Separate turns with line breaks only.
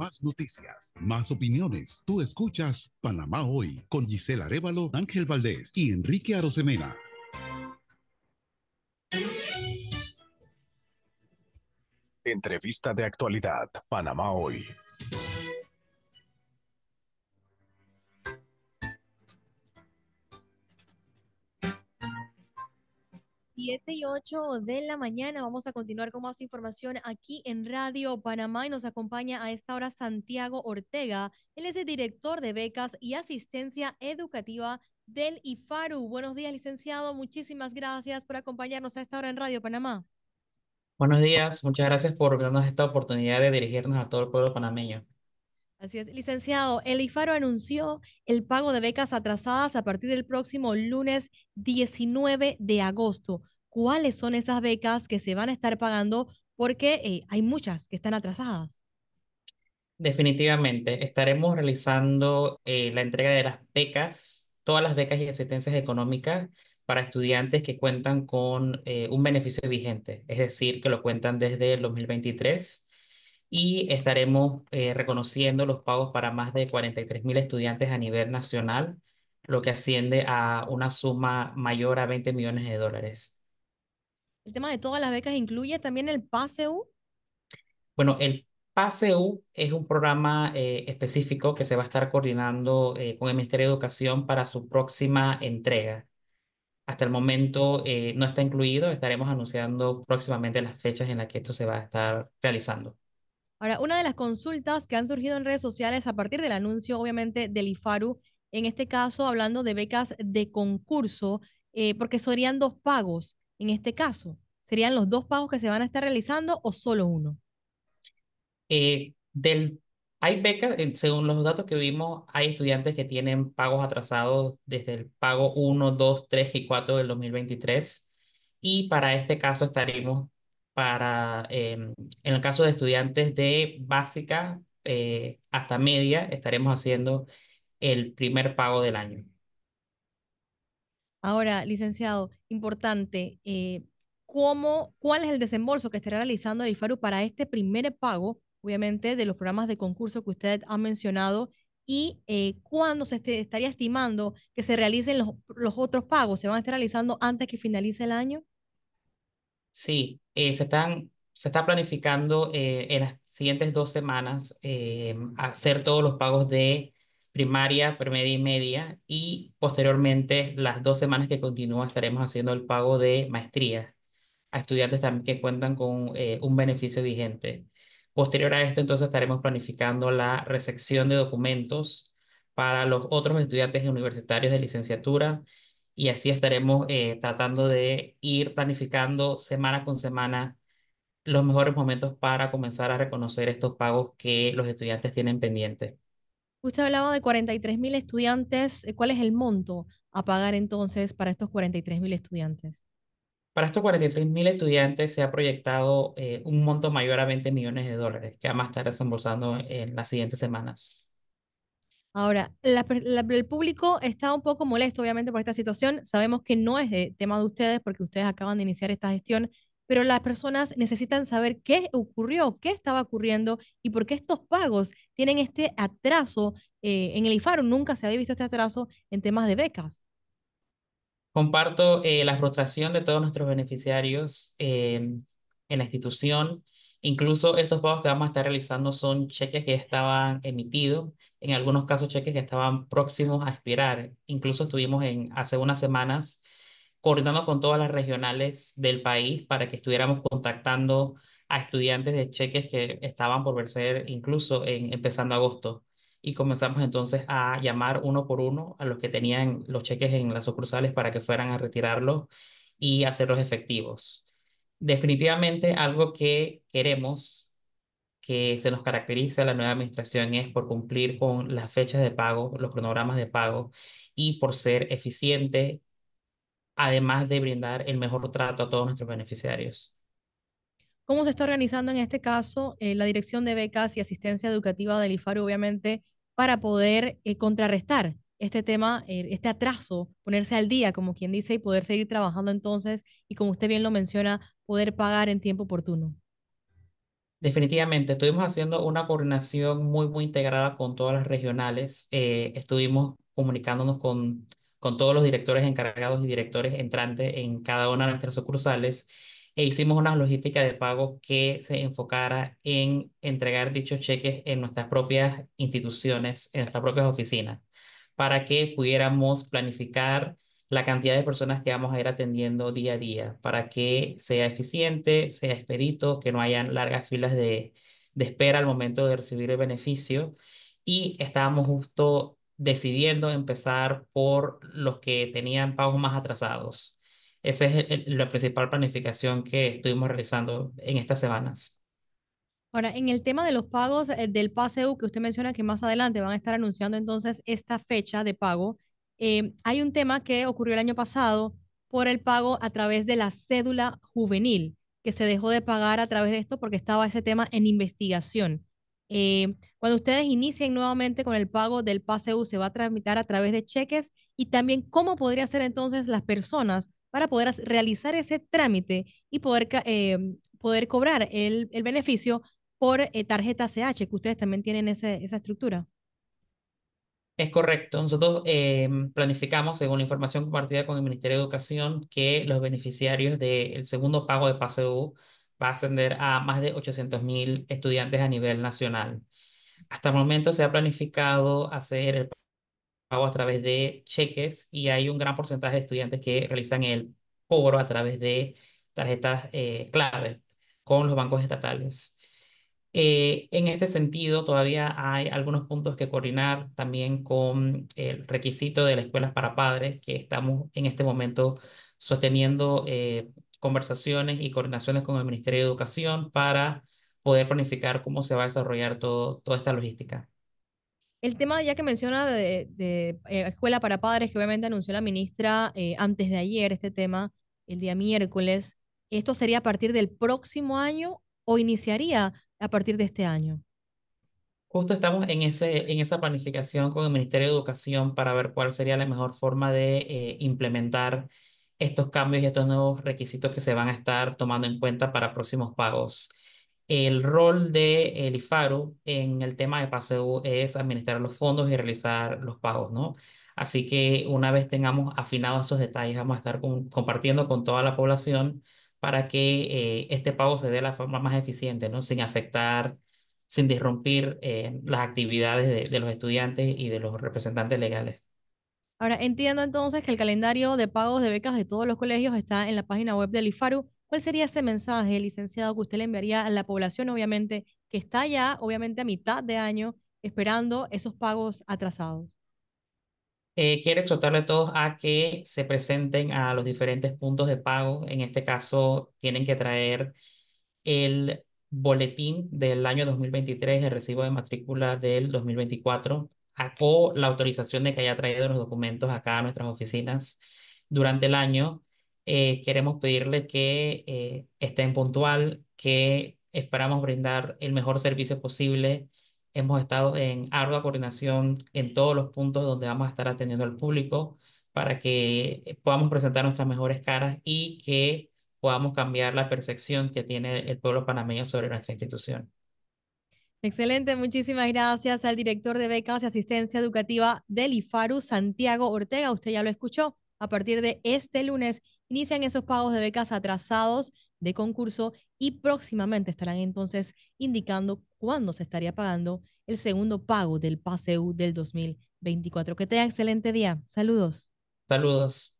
más noticias, más opiniones. Tú escuchas Panamá Hoy con Gisela Arévalo, Ángel Valdés y Enrique Arosemena.
Entrevista de actualidad, Panamá Hoy. 7 y 8 de la mañana. Vamos a continuar con más información aquí en Radio Panamá y nos acompaña a esta hora Santiago Ortega. Él es el director de becas y asistencia educativa del IFARU. Buenos días, licenciado. Muchísimas gracias por acompañarnos a esta hora en Radio Panamá.
Buenos días, muchas gracias por darnos esta oportunidad de dirigirnos a todo el pueblo panameño.
Así es. Licenciado, el IFARO anunció el pago de becas atrasadas a partir del próximo lunes 19 de agosto. ¿Cuáles son esas becas que se van a estar pagando? Porque eh, hay muchas que están atrasadas.
Definitivamente, estaremos realizando eh, la entrega de las becas, todas las becas y asistencias económicas para estudiantes que cuentan con eh, un beneficio vigente, es decir, que lo cuentan desde el 2023 y estaremos eh, reconociendo los pagos para más de 43 mil estudiantes a nivel nacional, lo que asciende a una suma mayor a 20 millones de dólares.
¿El tema de todas las becas incluye también el PASEU?
Bueno, el PASEU es un programa eh, específico que se va a estar coordinando eh, con el Ministerio de Educación para su próxima entrega. Hasta el momento no está incluido, estaremos anunciando próximamente las fechas en las que esto se va a estar realizando.
Ahora, una de las consultas que han surgido en redes sociales a partir del anuncio, obviamente, del IFARU, en este caso hablando de becas de concurso, eh, porque serían dos pagos en este caso. ¿Serían los dos pagos que se van a estar realizando o solo uno?
Eh, del, hay becas, según los datos que vimos, hay estudiantes que tienen pagos atrasados desde el pago 1, 2, 3 y 4 del 2023. Y para este caso estaríamos para, em, en el caso de estudiantes de básica eh, hasta media, estaremos haciendo el primer pago del año.
Ahora, licenciado, importante, eh, ¿cómo, ¿cuál es el desembolso que estará realizando el IFARU para este primer pago, obviamente, de los programas de concurso que usted ha mencionado? ¿Y eh, cuándo se este, estaría estimando que se realicen los, los, otros pagos? ¿Se van a estar realizando antes que finalice el año?
Sí, eh, se, están, se está planificando eh, en las siguientes dos semanas eh, hacer todos los pagos de primaria, promedio y media, y posteriormente las dos semanas que continúan estaremos haciendo el pago de maestría a estudiantes también que cuentan con un beneficio vigente. Posterior a esto, entonces estaremos planificando la recepción de documentos para los otros estudiantes universitarios de licenciatura y así estaremos eh, tratando de ir planificando semana con semana los mejores momentos para comenzar a reconocer estos pagos que los estudiantes tienen pendientes.
Usted hablaba de 43 mil estudiantes. Eh, ¿Cuál es el monto a pagar entonces para estos 43 mil estudiantes?
Para estos 43 mil estudiantes se ha proyectado eh, un monto mayor a 20 millones de dólares que además estará desembolsando en las siguientes semanas.
Ahora, el público está un poco molesto, obviamente, por esta situación. Sabemos que no es de tema de ustedes porque ustedes acaban de iniciar esta gestión, pero las personas necesitan saber qué ocurrió, qué estaba ocurriendo y por qué estos pagos tienen este atraso. Eh, en el IFARO nunca se había visto este atraso en temas de becas.
Comparto eh, la frustración de todos nuestros beneficiarios eh, en la institución. Incluso estos pagos que vamos a estar realizando son cheques que estaban emitidos, en algunos casos cheques que estaban próximos a expirar. Incluso estuvimos en, hace unas semanas coordinando con todas las regionales del país para que estuviéramos contactando a estudiantes de cheques que estaban por verse incluso en, empezando agosto. Y comenzamos entonces a llamar uno por uno a los que tenían los cheques en las sucursales para que fueran a retirarlos y hacerlos efectivos definitivamente algo que queremos que se nos caracterice la nueva administración es por cumplir con las fechas de pago, los cronogramas de pago y por ser eficiente, además de brindar el mejor trato a todos nuestros beneficiarios.
¿Cómo se está organizando en este caso eh, la dirección de becas y asistencia educativa del IFAR obviamente, para poder eh, contrarrestar este tema, eh, este atraso, ponerse al día, como quien dice, y poder seguir trabajando entonces y como usted bien lo menciona, poder pagar en tiempo oportuno.
Definitivamente, estuvimos haciendo una coordinación muy, muy integrada con todas las regionales. Eh, estuvimos comunicándonos con, con todos los directores encargados y directores entrantes en cada una de nuestras sucursales e hicimos una logística de pago que se enfocara en entregar dichos cheques en nuestras propias instituciones, en nuestras propias oficinas para que pudiéramos planificar la cantidad de personas que vamos a ir atendiendo día a día, para que sea eficiente, sea expedito, que no hayan largas filas de, espera al momento de recibir el beneficio. Y estábamos justo decidiendo empezar por los que tenían pagos más atrasados. Esa es la principal planificación que estuvimos realizando en estas semanas.
Ahora, en el tema de los pagos eh, del PASEU, que usted menciona que más adelante van a estar anunciando entonces esta fecha de pago, eh, hay un tema que ocurrió el año pasado por el pago a través de la cédula juvenil, que se dejó de pagar a través de esto porque estaba ese tema en investigación. Eh, cuando ustedes inicien nuevamente con el pago del PASEU, se va a tramitar a través de cheques y también cómo podría ser entonces las personas para poder realizar ese trámite y poder, poder cobrar el, el beneficio por eh, tarjeta CH, que ustedes también tienen ese, esa estructura.
Es correcto. Nosotros em, planificamos, según la información compartida con el Ministerio de Educación, que los beneficiarios del segundo pago de PASEU va a ascender a más de 800.000 estudiantes a nivel nacional. Hasta el momento se ha planificado hacer el pago a través de cheques y hay un gran porcentaje de estudiantes que realizan el cobro a través de tarjetas eh, clave con los bancos estatales. Eh, en este sentido, todavía hay algunos puntos que coordinar también con el requisito de las escuelas para padres, que estamos en este momento sosteniendo eh, conversaciones y coordinaciones con el Ministerio de Educación para poder planificar cómo se va a desarrollar toda esta logística.
El tema ya que menciona de, eh, escuela para padres, que obviamente anunció la ministra antes de ayer, este tema, el día miércoles, ¿esto sería a partir del próximo año o iniciaría a partir de este año?
Justo estamos en, ese, en esa planificación con el Ministerio de Educación para ver cuál sería la mejor forma de eh, implementar estos cambios y estos nuevos requisitos que se van a estar tomando en cuenta para próximos pagos. El rol de eh, el IFARU en el tema de paseo es administrar los fondos y realizar los pagos, ¿no? Así que una vez tengamos afinados esos detalles, vamos a estar compartiendo con toda la población para que eh, este pago se dé de la forma más eficiente, ¿no? sin afectar, sin disrumpir eh, las actividades de, de, los estudiantes y de los representantes legales.
Ahora, entiendo entonces que el calendario de pagos de becas de todos los colegios está en la página web del IFARU. ¿Cuál sería ese mensaje, licenciado, que usted le enviaría a la población, obviamente, que está ya, obviamente, a mitad de año esperando esos pagos atrasados?
Eh, Quiero exhortarle a todos a que se presenten a los diferentes puntos de pago. En este caso, tienen que traer el boletín del año 2023, el recibo de matrícula del 2024, o la autorización de que haya traído los documentos acá a nuestras oficinas durante el año. Eh, queremos pedirle que eh, estén puntual, que esperamos brindar el mejor servicio posible Hemos estado en ardua coordinación en todos los puntos donde vamos a estar atendiendo al público para que eh, podamos presentar nuestras mejores caras y que podamos cambiar la percepción que tiene el pueblo panameño sobre nuestra institución.
Excelente, muchísimas gracias al director de becas y asistencia educativa del IFARU, Santiago Ortega. Usted ya lo escuchó. A partir de este lunes inician esos pagos de becas atrasados de concurso y próximamente estarán entonces indicando cuándo se estaría pagando el segundo pago del PASEU del 2024. Que tenga excelente día. Saludos.
Saludos.